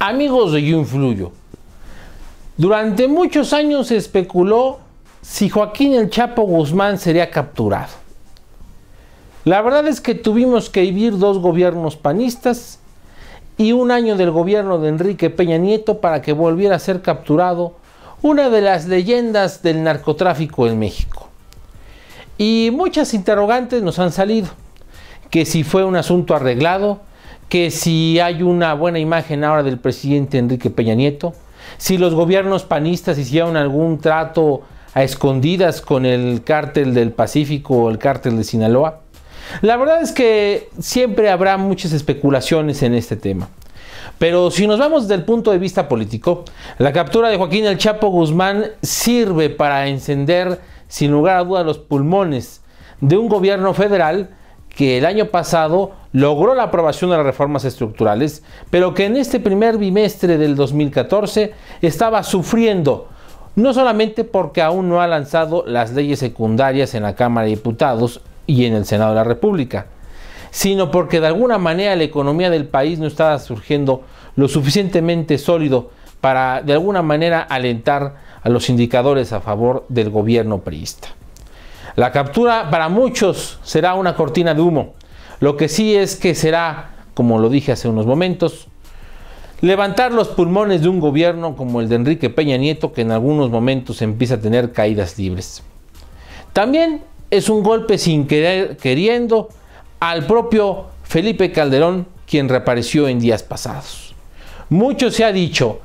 Amigos de Yo Influyo, durante muchos años se especuló si Joaquín el Chapo Guzmán sería capturado. La verdad es que tuvimos que vivir dos gobiernos panistas y un año del gobierno de Enrique Peña Nieto para que volviera a ser capturado una de las leyendas del narcotráfico en México. Y muchas interrogantes nos han salido, que si fue un asunto arreglado, que si hay una buena imagen ahora del presidente Enrique Peña Nieto, si los gobiernos panistas hicieron algún trato a escondidas con el cártel del Pacífico o el cártel de Sinaloa. La verdad es que siempre habrá muchas especulaciones en este tema. Pero si nos vamos desde el punto de vista político, la captura de Joaquín El Chapo Guzmán sirve para encender sin lugar a dudas los pulmones de un gobierno federal que el año pasado logró la aprobación de las reformas estructurales, pero que en este primer bimestre del 2014 estaba sufriendo, no solamente porque aún no ha lanzado las leyes secundarias en la Cámara de Diputados y en el Senado de la República, sino porque de alguna manera la economía del país no estaba surgiendo lo suficientemente sólido para de alguna manera alentar a los indicadores a favor del gobierno priista. La captura para muchos será una cortina de humo, lo que sí es que será, como lo dije hace unos momentos, levantar los pulmones de un gobierno como el de Enrique Peña Nieto, que en algunos momentos empieza a tener caídas libres. También es un golpe sin querer, queriendo al propio Felipe Calderón, quien reapareció en días pasados. Mucho se ha dicho,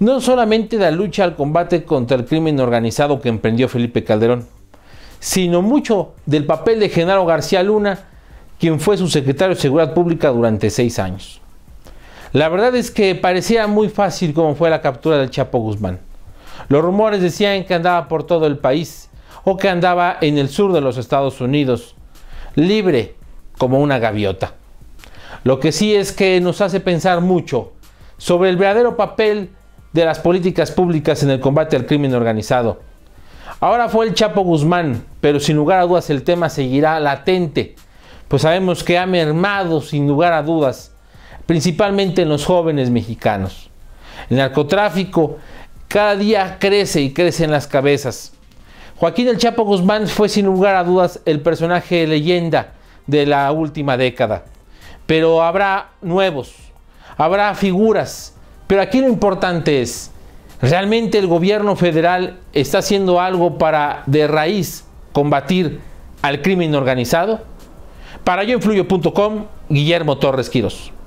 no solamente de la lucha al combate contra el crimen organizado que emprendió Felipe Calderón, sino mucho del papel de Genaro García Luna, quien fue su secretario de Seguridad Pública durante seis años. La verdad es que parecía muy fácil como fue la captura del Chapo Guzmán. Los rumores decían que andaba por todo el país o que andaba en el sur de los Estados Unidos, libre como una gaviota. Lo que sí es que nos hace pensar mucho sobre el verdadero papel de las políticas públicas en el combate al crimen organizado. Ahora fue el Chapo Guzmán, pero sin lugar a dudas el tema seguirá latente pues sabemos que ha mermado sin lugar a dudas, principalmente en los jóvenes mexicanos. El narcotráfico cada día crece y crece en las cabezas. Joaquín el Chapo Guzmán fue sin lugar a dudas el personaje leyenda de la última década. Pero habrá nuevos, habrá figuras. Pero aquí lo importante es, ¿realmente el gobierno federal está haciendo algo para de raíz combatir al crimen organizado? Para yoinfluyo.com, Guillermo Torres Quiros.